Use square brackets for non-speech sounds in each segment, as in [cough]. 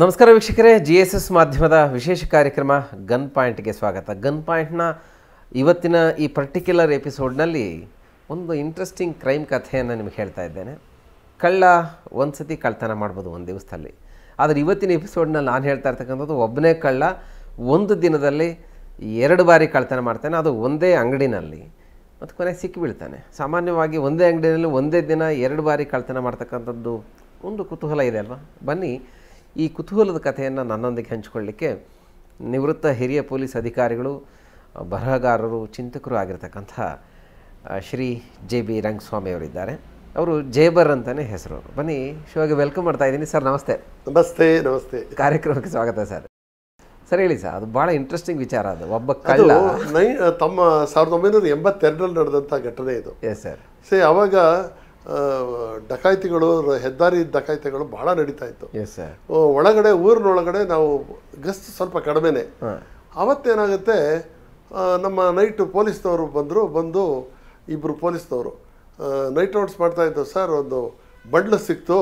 ನಮಸ್ಕಾರ ವೀಕ್ಷಕರೇ G S S ಮಾಧ್ಯಮದ ವಿಶೇಷ ಕಾರ್ಯಕ್ರಮ ಗನ್ ಪಾಯಿಂಟ್ಗೆ ಸ್ವಾಗತ ಗನ್ ಪಾಯಿಂಟ್ನ ಇವತ್ತಿನ ಈ ಪರ್ಟಿಕ್ಯುಲರ್ ಎಪಿಸೋಡ್ನಲ್ಲಿ ಒಂದು ಇಂಟ್ರೆಸ್ಟಿಂಗ್ ಕ್ರೈಮ್ ಕಥೆಯನ್ನು ನಿಮಗೆ ಹೇಳ್ತಾ ಇದ್ದೇನೆ ಕಳ್ಳ ಒಂದು ಸತಿ ಕಳ್ತನ ಮಾಡ್ಬೋದು ಒಂದು ದಿವಸದಲ್ಲಿ ಆದರೆ ಇವತ್ತಿನ ಎಪಿಸೋಡ್ನಲ್ಲಿ ನಾನು ಹೇಳ್ತಾ ಇರ್ತಕ್ಕಂಥದ್ದು ಒಬ್ಬನೇ ಕಳ್ಳ ಒಂದು ದಿನದಲ್ಲಿ ಎರಡು ಬಾರಿ ಕಳ್ತನ ಮಾಡ್ತಾನೆ ಅದು ಒಂದೇ ಅಂಗಡಿನಲ್ಲಿ ಮತ್ತು ಕೊನೆಗೆ ಸಿಕ್ಕಿಬೀಳ್ತಾನೆ ಸಾಮಾನ್ಯವಾಗಿ ಒಂದೇ ಅಂಗಡಿನಲ್ಲಿ ಒಂದೇ ದಿನ ಎರಡು ಬಾರಿ ಕಳ್ತನ ಮಾಡ್ತಕ್ಕಂಥದ್ದು ಒಂದು ಕುತೂಹಲ ಇದೆ ಅಲ್ವಾ ಬನ್ನಿ ಈ ಕುತೂಹಲದ ಕಥೆಯನ್ನು ನನ್ನೊಂದಿಗೆ ಹಂಚಿಕೊಳ್ಳಲಿಕ್ಕೆ ನಿವೃತ್ತ ಹಿರಿಯ ಪೊಲೀಸ್ ಅಧಿಕಾರಿಗಳು ಬರಹಗಾರರು ಚಿಂತಕರು ಆಗಿರ್ತಕ್ಕಂಥ ಶ್ರೀ ಜೆ ಬಿ ಅವರಿದ್ದಾರೆ ಅವರು ಜೇಬರ್ ಅಂತಲೇ ಹೆಸರು ಬನ್ನಿ ಶೋಗೆ ವೆಲ್ಕಮ್ ಮಾಡ್ತಾ ಇದ್ದೀನಿ ಸರ್ ನಮಸ್ತೆ ನಮಸ್ತೆ ನಮಸ್ತೆ ಕಾರ್ಯಕ್ರಮಕ್ಕೆ ಸ್ವಾಗತ ಸರ್ ಸರ್ ಹೇಳಿ ಸರ್ ಅದು ಭಾಳ ಇಂಟ್ರೆಸ್ಟಿಂಗ್ ವಿಚಾರ ಅದು ಒಬ್ಬ ಕಳ್ಳ ತಮ್ಮ ಸಾವಿರದ ಒಂಬೈನೂರ ಎಂಬತ್ತೆರಡರಲ್ಲಿ ನಡೆದಂಥ ಘಟನೆ ಇದು ಎಸ್ ಸರ್ ಸೇ ಅವಾಗ ಡಕಾಯಿತಿಗಳು ಹೆದ್ದಾರಿ ಡಕಾಯಿತಿಗಳು ಬಹಳ ನಡೀತಾ ಇತ್ತು ಒಳಗಡೆ ಊರಿನೊಳಗಡೆ ನಾವು ಗಸ್ತು ಸ್ವಲ್ಪ ಕಡಿಮೆನೆ ಅವತ್ತೇನಾಗುತ್ತೆ ನಮ್ಮ ನೈಟ್ ಪೊಲೀಸ್ನವರು ಬಂದರು ಬಂದು ಇಬ್ಬರು ಪೊಲೀಸ್ನವರು ನೈಟ್ ಔಟ್ಸ್ ಮಾಡ್ತಾ ಇದ್ದವು ಸರ್ ಒಂದು ಬಂಡ್ಲು ಸಿಕ್ತು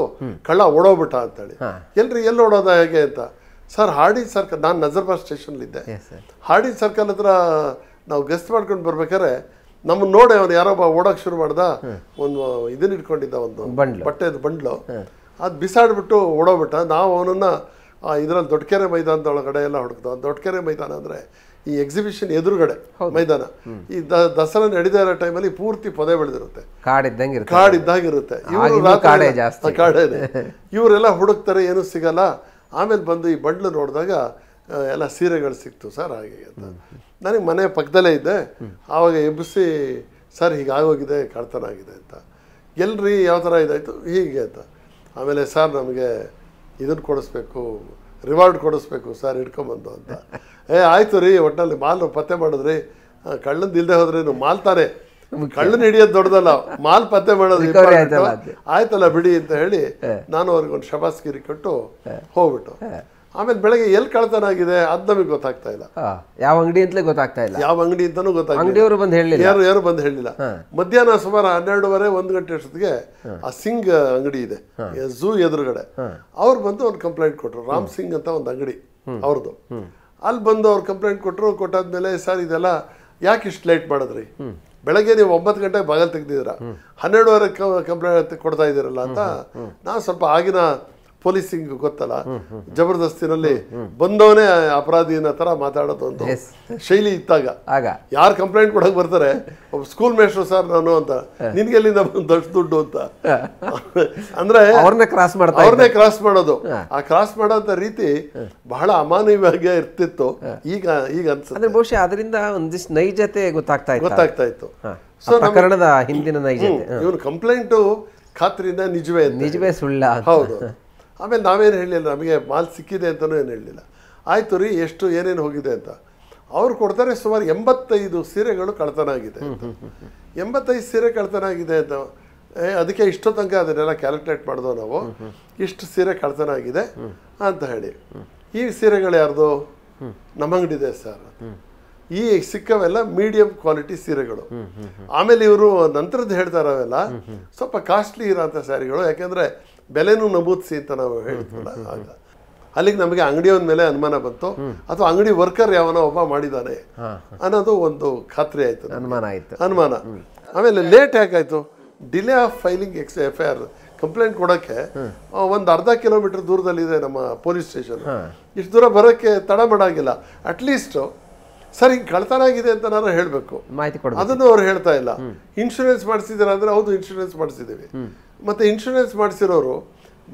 ಕಳ್ಳ ಓಡೋಗ್ಬಿಟ್ಟ ಅಂತೇಳಿ ಎಲ್ರಿ ಎಲ್ಲಿ ಓಡೋದ ಹೇಗೆ ಅಂತ ಸರ್ ಹಾಡಿ ಸರ್ಕಲ್ ನಾನು ನಜರ್ಬಾದ್ ಸ್ಟೇಷನ್ಲಿದ್ದೆ ಹಾಡಿ ಸರ್ಕಲ್ ಹತ್ರ ನಾವು ಗೆಸ್ಟ್ ಮಾಡ್ಕೊಂಡು ಬರ್ಬೇಕಾದ್ರೆ ನಮ್ಮ ನೋಡಿ ಅವನು ಯಾರೋ ಓಡಕ್ ಶುರು ಮಾಡ್ದ ಒಂದು ಇದನ್ನ ಇಟ್ಕೊಂಡಿದ್ದ ಒಂದು ಬಟ್ಟೆದು ಬಂಡ್ಲು ಅದ್ ಬಿಸಾಡ್ಬಿಟ್ಟು ಓಡೋಗ್ಬಿಟ್ಟ ನಾವು ಅವನನ್ನ ಇದ್ರಲ್ಲಿ ದೊಡ್ಡಕೆರೆ ಮೈದಾನದ ಒಳಗಡೆ ಎಲ್ಲ ಹುಡುಕ್ದು ದೊಡ್ಡಕೆರೆ ಮೈದಾನ ಅಂದ್ರೆ ಈ ಎಕ್ಸಿಬಿಷನ್ ಎದುರುಗಡೆ ಮೈದಾನ ಈ ದಸರಾ ನಡೀತಾ ಇರೋ ಟೈಮಲ್ಲಿ ಪೂರ್ತಿ ಪೊದೆ ಬೆಳೆದಿರುತ್ತೆ ಕಾಡಿದ್ದಂಗೆ ಕಾಡಿದ್ದಾಗಿರುತ್ತೆ ಇವರು ಇವರೆಲ್ಲ [laughs] ಹುಡುಕ್ತಾರೆ ಏನು ಸಿಗಲ್ಲ ಆಮೇಲೆ ಬಂದು ಈ ಬಂಡ್ಲು ನೋಡಿದಾಗ ಎಲ್ಲ ಸೀರೆಗಳು ಸಿಕ್ತು ಸರ್ ಹಾಗೆ ಅಂತ ನನಗೆ ಮನೆ ಪಕ್ಕದಲ್ಲೇ ಇದ್ದೆ ಆವಾಗ ಎಬ್ಬಿಸಿ ಸರ್ ಹೀಗಾಗೋಗಿದೆ ಕಳ್ತನ ಆಗಿದೆ ಅಂತ ಎಲ್ರಿ ಯಾವ ಥರ ಇದಾಯಿತು ಹೀಗೆ ಅಂತ ಆಮೇಲೆ ಸರ್ ನಮಗೆ ಇದನ್ನು ಕೊಡಿಸ್ಬೇಕು ರಿವಾರ್ಡ್ ಕೊಡಿಸ್ಬೇಕು ಸರ್ ಹಿಡ್ಕೊಂಬಂದು ಅಂತ ಏ ಆಯಿತು ರೀ ಒಟ್ಟಲ್ಲಿ ಮಾಲ್ ಪತ್ತೆ ಮಾಡಿದ್ರಿ ಕಳ್ಳಂದು ಇಲ್ಲದೆ ಹೋದ್ರೆ ಮಾಲ್ತಾರೆ ಕಳ್ಳನ್ನ ಹಿಡಿಯೋದು ದೊಡ್ಡದಲ್ಲ ಮಾಲ್ ಪತ್ತೆ ಮಾಡೋದು ಆಯ್ತಲ್ಲ ಬಿಡಿ ಅಂತ ಹೇಳಿ ನಾನು ಅವ್ರಿಗೆ ಒಂದು ಶಬಾಸ್ಗಿರಿ ಕೊಟ್ಟು ಹೋಗ್ಬಿಟ್ಟು ಆಮೇಲೆ ಬೆಳಗ್ಗೆ ಎಲ್ಲಿ ಕಳ್ತನ ಆಗಿದೆ ಅದು ನಮಗೆ ಗೊತ್ತಾಗ್ತಾ ಇಲ್ಲ ಯಾವ ಅಂಗಡಿ ಅಂತಲೇ ಗೊತ್ತಾಗ್ತಾ ಇಲ್ಲ ಯಾವ ಅಂಗಡಿ ಅಂತಲೂ ಗೊತ್ತಾಗ್ತಾ ಅಂಗಡಿಯವರು ಬಂದು ಹೇಳಿಲ್ಲ ಯಾರು ಯಾರು ಬಂದು ಹೇಳಿಲ್ಲ ಮಧ್ಯಾಹ್ನ ಸುಮಾರು ಹನ್ನೆರಡುವರೆ ಒಂದು ಗಂಟೆ ಅಷ್ಟೊತ್ತಿಗೆ ಆ ಸಿಂಗ್ ಅಂಗಡಿ ಇದೆ ಝೂ ಎದುರುಗಡೆ ಅವ್ರು ಬಂದು ಒಂದು ಕಂಪ್ಲೇಂಟ್ ಕೊಟ್ಟರು ರಾಮ್ ಸಿಂಗ್ ಅಂತ ಒಂದು ಅಂಗಡಿ ಅವ್ರದ್ದು ಅಲ್ಲಿ ಬಂದು ಅವ್ರು ಕಂಪ್ಲೇಂಟ್ ಕೊಟ್ಟರು ಕೊಟ್ಟಾದ್ಮೇಲೆ ಸರ್ ಇದೆಲ್ಲ ಯಾಕೆ ಇಷ್ಟು ಲೇಟ್ ಮಾಡಿದ್ರಿ ಬೆಳಗ್ಗೆ ನೀವು ಒಂಬತ್ತು ಗಂಟೆಗೆ ಬಾಗಲ್ ತೆಗ್ದಿದ್ರ ಹನ್ನೆರಡುವರೆ ಕಂಪ್ಲೇಂಟ್ ಕೊಡ್ತಾ ಇದ್ದೀರಲ್ಲ ಅಂತ ನಾನು ಸ್ವಲ್ಪ ಆಗಿನ ಪೊಲೀಸಿಂಗ್ ಗೊತ್ತಲ್ಲ ಜಬರ್ದಸ್ತಿನಲ್ಲಿ ಬಂದವನೇ ಅಪರಾಧಿನ ತರ ಮಾತಾಡೋದು ಒಂದು ಶೈಲಿ ಇತ್ತಾಗ ಯಾರು ಕಂಪ್ಲೇಂಟ್ ಕೊಡಕ್ ಬರ್ತಾರೆ ಒಬ್ಬ ಸ್ಕೂಲ್ ಮೇಸ್ಟರ್ ಸರ್ ನಾನು ಅಂತ ನಿನ್ಗೆ ಎಲ್ಲಿಂದ ದೊಡ್ಡ ದುಡ್ಡು ಅಂತ ಅಂದ್ರೆ ಅವ್ರನ್ನೇ ಕ್ರಾಸ್ ಮಾಡ್ತಾರೆ ಅವ್ರನ್ನೇ ಕ್ರಾಸ್ ಮಾಡೋದು ಆ ಕ್ರಾಸ್ ಮಾಡೋಂಥ ರೀತಿ ಬಹಳ ಅಮಾನವೀಯವಾಗಿ ಇರ್ತಿತ್ತು ಈಗ ಈಗ ಅನ್ಸುತ್ತೆ ಬಹುಶಃ ಅದರಿಂದ ಒಂದಿಷ್ಟು ನೈಜತೆ ಗೊತ್ತಾಗ್ತಾ ಗೊತ್ತಾಗ್ತಾ ಇತ್ತು ಸೊ ಪ್ರಕರಣದ ಹಿಂದಿನ ನೈಜತೆ ಇವನು ಕಂಪ್ಲೇಂಟ್ ಖಾತ್ರಿಯಿಂದ ನಿಜವೇ ನಿಜವೇ ಸುಳ್ಳ ಹೌದು ಆಮೇಲೆ ನಾವೇನು ಹೇಳಿಲ್ಲ ನಮಗೆ ಮಾಲ್ ಸಿಕ್ಕಿದೆ ಅಂತಲೂ ಏನು ಹೇಳಲಿಲ್ಲ ಆಯಿತು ರೀ ಎಷ್ಟು ಏನೇನು ಹೋಗಿದೆ ಅಂತ ಅವ್ರು ಕೊಡ್ತಾರೆ ಸುಮಾರು ಎಂಬತ್ತೈದು ಸೀರೆಗಳು ಕಳ್ತನ ಆಗಿದೆ ಎಂಬತ್ತೈದು ಸೀರೆ ಕಳ್ತನ ಆಗಿದೆ ಅಂತ ಅದಕ್ಕೆ ಇಷ್ಟೋ ತನಕ ಅದನ್ನೆಲ್ಲ ಕ್ಯಾಲ್ಕುಲೇಟ್ ಮಾಡಿದೋ ನಾವು ಇಷ್ಟು ಸೀರೆ ಕಳ್ತನ ಆಗಿದೆ ಅಂತ ಹೇಳಿ ಈ ಸೀರೆಗಳು ಯಾರ್ದು ನಮ್ಮ ಅಂಗಡಿದೆ ಸರ್ ಈ ಸಿಕ್ಕವೆಲ್ಲ ಮೀಡಿಯಂ ಕ್ವಾಲಿಟಿ ಸೀರೆಗಳು ಆಮೇಲೆ ಇವರು ನಂತರದ್ದು ಹೇಳ್ತಾರವೆಲ್ಲ ಸ್ವಲ್ಪ ಕಾಸ್ಟ್ಲಿ ಇರೋಂಥ ಸ್ಯಾರಿಗಳು ಯಾಕೆಂದರೆ ಬೆಲೆನೂ ನಮೂದಿಸಿ ಅಂತ ನಾವು ಹೇಳ್ತೀವಲ್ಲ ಆಗ ಅಲ್ಲಿಗೆ ನಮಗೆ ಅಂಗಡಿಯವನ ಮೇಲೆ ಅನುಮಾನ ಬಂತು ಅಥವಾ ಅಂಗಡಿ ವರ್ಕರ್ ಯಾವನೋ ಒಬ್ಬ ಮಾಡಿದ್ದಾನೆ ಅನ್ನೋದು ಒಂದು ಖಾತ್ರಿ ಆಯ್ತು ಅನುಮಾನ ಆಯಿತು ಅನುಮಾನ ಆಮೇಲೆ ಲೇಟ್ ಯಾಕಾಯಿತು delay of filing X F I R complaint ಕೊಡಕ್ಕೆ ಒಂದು ಅರ್ಧ ಕಿಲೋಮೀಟರ್ ದೂರದಲ್ಲಿದೆ ನಮ್ಮ ಪೊಲೀಸ್ ಸ್ಟೇಷನ್ ಇಷ್ಟು ದೂರ ಬರೋಕ್ಕೆ ತಡ ಮಾಡಾಗಿಲ್ಲ ಅಟ್ಲೀಸ್ಟು ಸರ್ ಹಿಂಗೆ ಕಳ್ತನ ಆಗಿದೆ ಅಂತ ನಾನು ಹೇಳಬೇಕು ಮಾಹಿತಿ ಅದನ್ನು ಅವ್ರು ಹೇಳ್ತಾ ಇಲ್ಲ ಇನ್ಶೂರೆನ್ಸ್ ಮಾಡಿಸಿದ್ದೀರಾ ಅಂದರೆ ಹೌದು ಇನ್ಶೂರೆನ್ಸ್ ಮಾಡಿಸಿದ್ದೀವಿ ಮತ್ತೆ ಇನ್ಶೂರೆನ್ಸ್ ಮಾಡಿಸಿರೋರು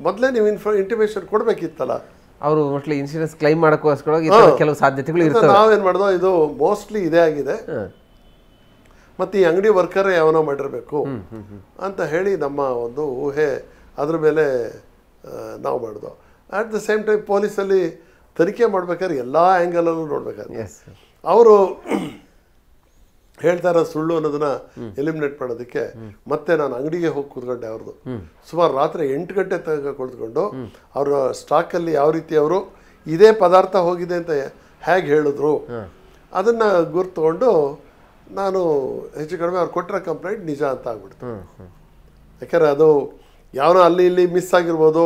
ಮೊದಲೇ ನೀವು ಇನ್ಫ ಇಂಟಿಮೇಷನ್ ಕೊಡಬೇಕಿತ್ತಲ್ಲ ಅವರು ಮೋಸ್ಟ್ಲಿ ಇನ್ಶೂರೆನ್ಸ್ ಕ್ಲೈಮ್ ಮಾಡೋಕ್ಕೋಸ್ಕರ ಕೆಲವು ಸಾಧ್ಯತೆಗಳು ಇರ್ತವೆ ನಾವೇನು ಮಾಡಿದೋ ಇದು ಮೋಸ್ಟ್ಲಿ ಇದೇ ಆಗಿದೆ ಮತ್ತು ಈ ಅಂಗಡಿ ವರ್ಕರೇ ಯಾವನೋ ಮಾಡಿರಬೇಕು ಅಂತ ಹೇಳಿ ನಮ್ಮ ಒಂದು ಊಹೆ ಅದ್ರ ಮೇಲೆ ನಾವು ಮಾಡಿದೋ ಅಟ್ ದ ಸೇಮ್ ಟೈಮ್ ಪೊಲೀಸಲ್ಲಿ ತನಿಖೆ ಮಾಡ್ಬೇಕಾದ್ರೆ ಎಲ್ಲ ಆ್ಯಂಗಲಲ್ಲೂ ನೋಡ್ಬೇಕಾದ್ರೆ ಅವರು ಹೇಳ್ತಾ ಸುಳ್ಳು ಅನ್ನೋದನ್ನ ಎಲಿಮಿನೇಟ್ ಮಾಡೋದಕ್ಕೆ ಮತ್ತೆ ನಾನು ಅಂಗಡಿಗೆ ಹೋಗಿ ಕೂತ್ಕೊಂಡೆ ಅವ್ರದ್ದು ಸುಮಾರು ರಾತ್ರಿ ಎಂಟು ಗಂಟೆ ತನಕ ಕುಳಿತುಕೊಂಡು ಅವರ ಸ್ಟಾಕಲ್ಲಿ ಯಾವ ರೀತಿ ಅವರು ಇದೇ ಪದಾರ್ಥ ಹೋಗಿದೆ ಅಂತ ಹೇಗೆ ಹೇಳಿದ್ರು ಅದನ್ನು ಗುರ್ತುಕೊಂಡು ನಾನು ಹೆಚ್ಚು ಕಡಿಮೆ ಅವ್ರು ಕೊಟ್ಟಿರೋ ಕಂಪ್ಲೇಂಟ್ ನಿಜ ಅಂತ ಆಗ್ಬಿಡ್ತು ಯಾಕಂದ್ರೆ ಅದು ಯಾವನೋ ಅಲ್ಲಿ ಇಲ್ಲಿ ಮಿಸ್ ಆಗಿರ್ಬೋದು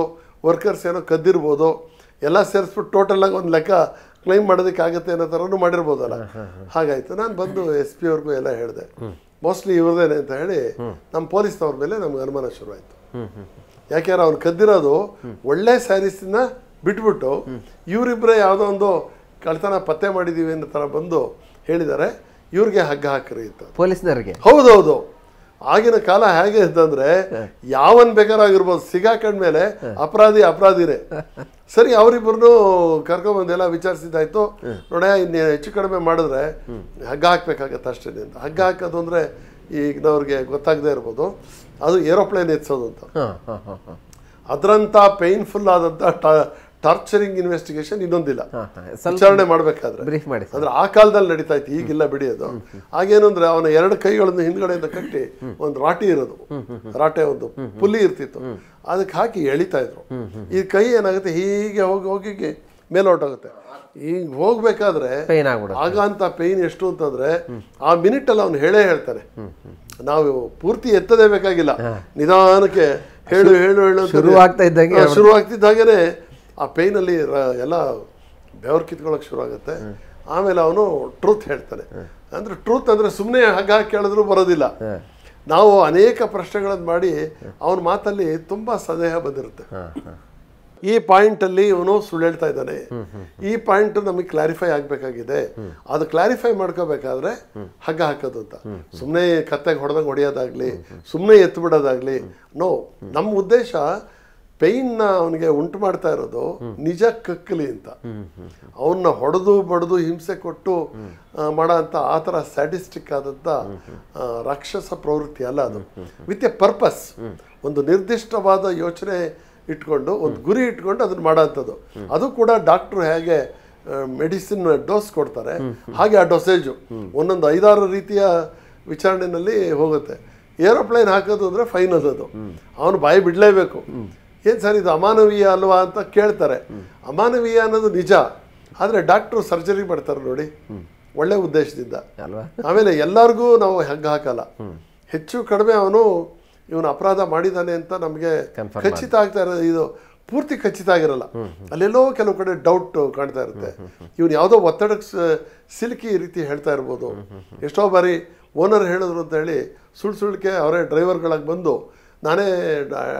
ವರ್ಕರ್ಸ್ ಏನೋ ಕದ್ದಿರ್ಬೋದು ಎಲ್ಲ ಸೇರಿಸ್ಬಿಟ್ಟು ಆಗಿ ಒಂದು ಲೆಕ್ಕ ಕ್ಲೈಮ್ ಮಾಡೋದಕ್ಕಾಗತ್ತೆ ಅನ್ನೋ ಥರನೂ ಮಾಡಿರ್ಬೋದಲ್ಲ ಹಾಗಾಯ್ತು ನಾನು ಬಂದು ಎಸ್ ಪಿ ಅವ್ರಿಗೂ ಎಲ್ಲ ಹೇಳಿದೆ ಮೋಸ್ಟ್ಲಿ ಇವ್ರದೇನೆ ಅಂತ ಹೇಳಿ ನಮ್ಮ ಪೊಲೀಸ್ನವ್ರ ಮೇಲೆ ನಮ್ಗೆ ಅನುಮಾನ ಶುರುವಾಯಿತು ಯಾಕೆಂದ್ರೆ ಅವ್ನು ಕದ್ದಿರೋದು ಒಳ್ಳೆ ಸ್ಯಾರೀಸನ್ನ ಬಿಟ್ಬಿಟ್ಟು ಇವರಿಬ್ಬರೇ ಯಾವುದೋ ಒಂದು ಕಳ್ತನ ಪತ್ತೆ ಮಾಡಿದ್ದೀವಿ ಅನ್ನೋ ಥರ ಬಂದು ಹೇಳಿದ್ದಾರೆ ಇವ್ರಿಗೆ ಹಗ್ಗ ಹಾಕಿರಿ ಅಂತ ಪೊಲೀಸ್ನವ್ರಿಗೆ ಹೌದೌದು ಆಗಿನ ಕಾಲ ಹೇಗೆ ಇದ್ದಂದ್ರೆ ಯಾವನ್ ಬೇಕಾರಾಗಿರ್ಬೋದು ಸಿಗಾಕಂಡ್ಮೇಲೆ ಅಪರಾಧಿ ಅಪರಾಧಿನೇ ಸರಿ ಅವರಿಬ್ಬರನ್ನು ಕರ್ಕೊಂಬಂದೆಲ್ಲ ವಿಚಾರಿಸಿದ್ದಾಯ್ತು ನೋಡ ಇನ್ನು ಹೆಚ್ಚು ಕಡಿಮೆ ಮಾಡಿದ್ರೆ ಹಗ್ಗ ಹಾಕ್ಬೇಕಾಗತ್ತೆ ಅಷ್ಟೇ ಅಂತ ಹಗ್ಗ ಹಾಕೋದು ಅಂದ್ರೆ ಈಗ ಅವ್ರಿಗೆ ಗೊತ್ತಾಗದೇ ಇರ್ಬೋದು ಅದು ಏರೋಪ್ಲೇನ್ ಎತ್ಸೋದು ಅಂತ ಅದರಂಥ ಪೇನ್ಫುಲ್ ಆದಂತ ಟಾರ್ಚರಿಂಗ್ ಇನ್ವೆಸ್ಟಿಗೇಷನ್ ಇನ್ನೊಂದಿಲ್ಲ ವಿಚಾರಣೆ ಮಾಡಬೇಕಾದ್ರೆ ಅಂದ್ರೆ ಆ ಕಾಲದಲ್ಲಿ ನಡೀತಾ ಇತ್ತು ಈಗಿಲ್ಲ ಬಿಡಿ ಅದು ಹಾಗೇನು ಅಂದ್ರೆ ಅವನ ಎರಡು ಕೈಗಳನ್ನು ಹಿಂದ್ಗಡೆಯಿಂದ ಕಟ್ಟಿ ಒಂದು ರಾಟಿ ಇರೋದು ರಾಟೆ ಒಂದು ಪುಲಿ ಇರ್ತಿತ್ತು ಅದಕ್ಕೆ ಹಾಕಿ ಎಳಿತಾ ಇದ್ರು ಈ ಕೈ ಏನಾಗುತ್ತೆ ಹೀಗೆ ಹೋಗಿ ಹೋಗಿ ಆಗುತ್ತೆ ಈಗ ಹೋಗ್ಬೇಕಾದ್ರೆ ಆಗ ಅಂತ ಪೇಯ್ನ್ ಎಷ್ಟು ಅಂತಂದ್ರೆ ಆ ಮಿನಿಟ್ ಅಲ್ಲಿ ಅವನು ಹೇಳೇ ಹೇಳ್ತಾರೆ ನಾವು ಪೂರ್ತಿ ಎತ್ತದೇ ಬೇಕಾಗಿಲ್ಲ ನಿಧಾನಕ್ಕೆ ಹೇಳು ಹೇಳು ಹೇಳು ಶುರು ಆಗ್ತಾ ಶುರು ಆಗ್ತಿದ್ದಾಗೇನೆ ಆ ಪೇಯ್ನಲ್ಲಿ ಎಲ್ಲ ಬೆವರು ಕಿತ್ಕೊಳ್ಳೋಕೆ ಶುರು ಆಗುತ್ತೆ ಆಮೇಲೆ ಅವನು ಟ್ರೂತ್ ಹೇಳ್ತಾನೆ ಅಂದರೆ ಟ್ರೂತ್ ಅಂದರೆ ಸುಮ್ಮನೆ ಹಗ್ಗ ಕೇಳಿದ್ರು ಬರೋದಿಲ್ಲ ನಾವು ಅನೇಕ ಪ್ರಶ್ನೆಗಳನ್ನು ಮಾಡಿ ಅವನ ಮಾತಲ್ಲಿ ತುಂಬ ಸಂದೇಹ ಬಂದಿರುತ್ತೆ ಈ ಪಾಯಿಂಟ್ ಅಲ್ಲಿ ಇವನು ಸುಳ್ಳು ಹೇಳ್ತಾ ಇದ್ದಾನೆ ಈ ಪಾಯಿಂಟ್ ನಮಗೆ ಕ್ಲಾರಿಫೈ ಆಗಬೇಕಾಗಿದೆ ಅದು ಕ್ಲಾರಿಫೈ ಮಾಡ್ಕೋಬೇಕಾದ್ರೆ ಹಗ್ಗ ಹಾಕೋದು ಅಂತ ಸುಮ್ಮನೆ ಕತ್ತೆಗೆ ಹೊಡೆದಂಗೆ ಹೊಡೆಯೋದಾಗ್ಲಿ ಸುಮ್ಮನೆ ಎತ್ತು ನೋ ನಮ್ಮ ಉದ್ದೇಶ ಪೈನ್ನ ಅವನಿಗೆ ಉಂಟು ಮಾಡ್ತಾ ಇರೋದು ನಿಜ ಕಕ್ಕಲಿ ಅಂತ ಅವನ್ನ ಹೊಡೆದು ಬಡದು ಹಿಂಸೆ ಕೊಟ್ಟು ಮಾಡೋ ಅಂತ ಆ ಥರ ಸ್ಯಾಟಿಸ್ಟಿಕ್ ಆದಂಥ ರಾಕ್ಷಸ ಪ್ರವೃತ್ತಿ ಅಲ್ಲ ಅದು ವಿತ್ ಎ ಪರ್ಪಸ್ ಒಂದು ನಿರ್ದಿಷ್ಟವಾದ ಯೋಚನೆ ಇಟ್ಕೊಂಡು ಒಂದು ಗುರಿ ಇಟ್ಕೊಂಡು ಅದನ್ನ ಮಾಡೋಂಥದ್ದು ಅದು ಕೂಡ ಡಾಕ್ಟ್ರು ಹೇಗೆ ಮೆಡಿಸಿನ್ ಡೋಸ್ ಕೊಡ್ತಾರೆ ಹಾಗೆ ಆ ಡೋಸೇಜು ಒಂದೊಂದು ಐದಾರು ರೀತಿಯ ವಿಚಾರಣೆಯಲ್ಲಿ ಹೋಗುತ್ತೆ ಏರೋಪ್ಲೇನ್ ಹಾಕೋದು ಅಂದರೆ ಫೈನ್ ಅದು ಅವನು ಬಾಯಿ ಬಿಡಲೇಬೇಕು ಏನು ಸರ್ ಇದು ಅಮಾನವೀಯ ಅಲ್ವಾ ಅಂತ ಕೇಳ್ತಾರೆ ಅಮಾನವೀಯ ಅನ್ನೋದು ನಿಜ ಆದರೆ ಡಾಕ್ಟ್ರು ಸರ್ಜರಿ ಮಾಡ್ತಾರೆ ನೋಡಿ ಒಳ್ಳೆ ಉದ್ದೇಶದಿಂದ ಆಮೇಲೆ ಎಲ್ಲರಿಗೂ ನಾವು ಹೆಂಗೆ ಹಾಕಲ್ಲ ಹೆಚ್ಚು ಕಡಿಮೆ ಅವನು ಇವನು ಅಪರಾಧ ಮಾಡಿದ್ದಾನೆ ಅಂತ ನಮಗೆ ಖಚಿತ ಆಗ್ತಾ ಇರೋದು ಇದು ಪೂರ್ತಿ ಖಚಿತ ಆಗಿರಲ್ಲ ಅಲ್ಲೆಲ್ಲೋ ಕೆಲವು ಕಡೆ ಡೌಟ್ ಕಾಣ್ತಾ ಇರುತ್ತೆ ಇವನು ಯಾವುದೋ ಒತ್ತಡಕ್ಕೆ ಸಿಲುಕಿ ಈ ರೀತಿ ಹೇಳ್ತಾ ಇರ್ಬೋದು ಎಷ್ಟೋ ಬಾರಿ ಓನರ್ ಹೇಳಿದ್ರು ಅಂತ ಹೇಳಿ ಸುಳ್ಳು ಸುಳ್ಳಿಕೆ ಅವರೇ ಡ್ರೈವರ್ಗಳಾಗಿ ಬಂದು ನಾನೇ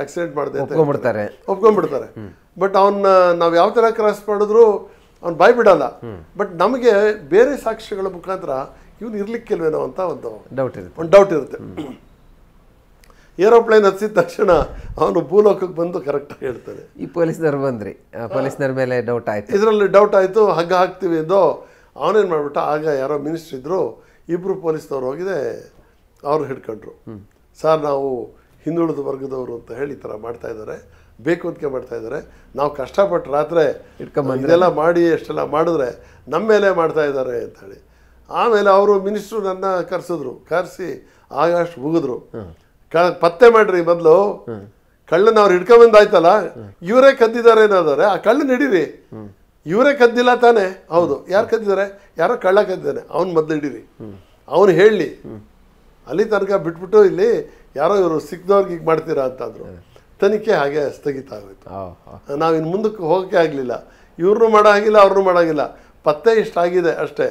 ಆಕ್ಸಿಡೆಂಟ್ ಮಾಡಿದೆ ಅಂತ ಒಪ್ಕೊಂಡ್ಬಿಡ್ತಾರೆ ಒಪ್ಕೊಂಡ್ಬಿಡ್ತಾರೆ ಬಟ್ ಅವನ್ನ ನಾವು ಯಾವ ಥರ ಕ್ರಾಸ್ ಮಾಡಿದ್ರು ಅವ್ನು ಬಾಯ್ ಬಿಡಲ್ಲ ಬಟ್ ನಮಗೆ ಬೇರೆ ಸಾಕ್ಷ್ಯಗಳ ಮುಖಾಂತರ ಇವ್ನು ಇರ್ಲಿಕ್ಕಿಲ್ವೇನೋ ಅಂತ ಒಂದು ಡೌಟ್ ಇರುತ್ತೆ ಒಂದು ಡೌಟ್ ಇರುತ್ತೆ ಏರೋಪ್ಲೇನ್ ಹತ್ತಿದ ತಕ್ಷಣ ಅವನು ಭೂಲೋಕಕ್ಕೆ ಬಂದು ಕರೆಕ್ಟಾಗಿ ಹೇಳ್ತಾನೆ ಈ ಪೊಲೀಸ್ನವ್ರು ಬಂದ್ರಿ ಪೊಲೀಸ್ನವ್ರ ಮೇಲೆ ಡೌಟ್ ಆಯ್ತು ಇದರಲ್ಲಿ ಡೌಟ್ ಆಯಿತು ಹಗ್ಗ ಹಾಕ್ತೀವಿ ಎಂದು ಅವನೇನು ಮಾಡಿಬಿಟ್ಟ ಆಗ ಯಾರೋ ಮಿನಿಸ್ಟ್ರ್ ಇದ್ದರು ಇಬ್ಬರು ಪೊಲೀಸ್ನವ್ರು ಹೋಗಿದೆ ಅವ್ರು ಹಿಡ್ಕೊಂಡ್ರು ಸರ್ ನಾವು ಹಿಂದುಳಿದ ವರ್ಗದವರು ಅಂತ ಹೇಳಿ ಈ ಥರ ಮಾಡ್ತಾ ಇದ್ದಾರೆ ಬೇಕು ಅಂತಕ್ಕೆ ಮಾಡ್ತಾ ಇದ್ದಾರೆ ನಾವು ಕಷ್ಟಪಟ್ಟು ರಾತ್ರಿ ಇಟ್ಕೊಂಡು ಇದೆಲ್ಲ ಮಾಡಿ ಎಷ್ಟೆಲ್ಲ ಮಾಡಿದ್ರೆ ನಮ್ಮ ಮೇಲೆ ಮಾಡ್ತಾ ಇದ್ದಾರೆ ಅಂತ ಹೇಳಿ ಆಮೇಲೆ ಅವರು ಮಿನಿಸ್ಟ್ರು ನನ್ನ ಕರೆಸಿದ್ರು ಕರೆಸಿ ಆಗಷ್ಟು ಮುಗಿದ್ರು ಕ ಪತ್ತೆ ಮಾಡ್ರಿ ಮೊದಲು ಕಳ್ಳನ್ನ ಅವ್ರು ಆಯ್ತಲ್ಲ ಇವರೇ ಕದ್ದಿದ್ದಾರೆ ಏನಾದರೆ ಆ ಕಳ್ಳ ಹಿಡೀರಿ ಇವರೇ ಕದ್ದಿಲ್ಲ ತಾನೇ ಹೌದು ಯಾರು ಕದ್ದಿದ್ದಾರೆ ಯಾರೋ ಕಳ್ಳ ಕದ್ದಿದ್ದಾನೆ ಅವ್ನು ಮೊದಲು ಹಿಡೀರಿ ಅವನು ಹೇಳಲಿ ಅಲ್ಲಿ ತನಕ ಬಿಟ್ಬಿಟ್ಟು ಇಲ್ಲಿ ಯಾರೋ ಇವರು ಸಿಕ್ಕದವ್ರಿಗೆ ಈಗ ಮಾಡ್ತೀರಾ ಅಂತಂದ್ರು ತನಿಖೆ ಹಾಗೆ ಸ್ಥಗಿತ ಆಗೋಯ್ತು ಇನ್ನು ಮುಂದಕ್ಕೆ ಹೋಗೋಕ್ಕೆ ಆಗಲಿಲ್ಲ ಇವ್ರನ್ನೂ ಮಾಡೋ ಹಾಗಿಲ್ಲ ಅವ್ರನ್ನೂ ಮಾಡೋಂಗಿಲ್ಲ ಪತ್ತೆ ಇಷ್ಟಾಗಿದೆ ಅಷ್ಟೇ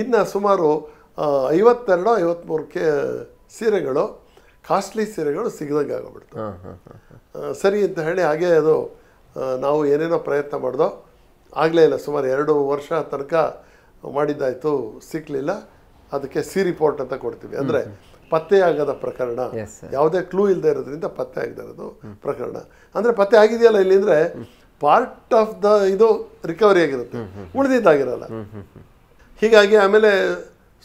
ಇನ್ನು ಸುಮಾರು ಐವತ್ತೆರಡು ಐವತ್ತ್ಮೂರು ಕೆ ಸೀರೆಗಳು ಕಾಸ್ಟ್ಲಿ ಸೀರೆಗಳು ಸಿಗದಂಗೆ ಆಗೋಗ್ಬಿಡ್ತು ಸರಿ ಅಂತ ಹೇಳಿ ಹಾಗೆ ಅದು ನಾವು ಏನೇನೋ ಪ್ರಯತ್ನ ಮಾಡ್ದೋ ಆಗಲೇ ಇಲ್ಲ ಸುಮಾರು ಎರಡು ವರ್ಷ ತನಕ ಮಾಡಿದ್ದಾಯಿತು ಸಿಕ್ಕಲಿಲ್ಲ ಅದಕ್ಕೆ ಸಿ ರಿಪೋರ್ಟ್ ಅಂತ ಕೊಡ್ತೀವಿ ಅಂದರೆ ಪತ್ತೆಯಾಗದ ಪ್ರಕರಣ ಯಾವುದೇ ಕ್ಲೂ ಇಲ್ಲದೆ ಇರೋದ್ರಿಂದ ಪತ್ತೆ ಆಗದೆ ಇರೋದು ಪ್ರಕರಣ ಅಂದರೆ ಪತ್ತೆ ಆಗಿದೆಯಲ್ಲ ಇಲ್ಲಿ ಅಂದರೆ ಪಾರ್ಟ್ ಆಫ್ ದ ಇದು ರಿಕವರಿ ಆಗಿರುತ್ತೆ ಉಳಿದಿದ್ದಾಗಿರಲ್ಲ ಹೀಗಾಗಿ ಆಮೇಲೆ